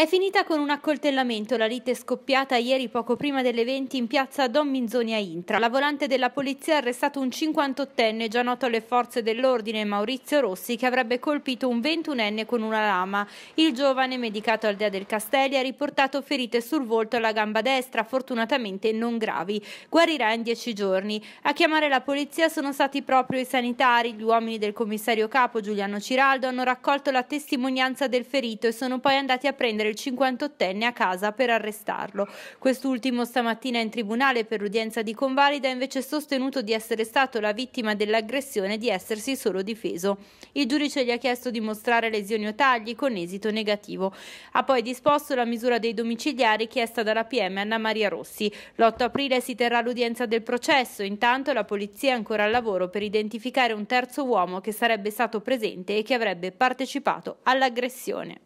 È finita con un accoltellamento la lite scoppiata ieri poco prima delle 20 in piazza Don Minzoni a Intra. La volante della polizia ha arrestato un 58enne già noto alle forze dell'ordine Maurizio Rossi che avrebbe colpito un 21enne con una lama. Il giovane, medicato al Dea del Castelli, ha riportato ferite sul volto e alla gamba destra, fortunatamente non gravi. Guarirà in dieci giorni. A chiamare la polizia sono stati proprio i sanitari. Gli uomini del commissario capo Giuliano Ciraldo hanno raccolto la testimonianza del ferito e sono poi andati a prendere il 58enne a casa per arrestarlo. Quest'ultimo stamattina in tribunale per l'udienza di convalida ha invece sostenuto di essere stato la vittima dell'aggressione e di essersi solo difeso. Il giudice gli ha chiesto di mostrare lesioni o tagli con esito negativo. Ha poi disposto la misura dei domiciliari chiesta dalla PM Anna Maria Rossi. L'8 aprile si terrà l'udienza del processo, intanto la polizia è ancora al lavoro per identificare un terzo uomo che sarebbe stato presente e che avrebbe partecipato all'aggressione.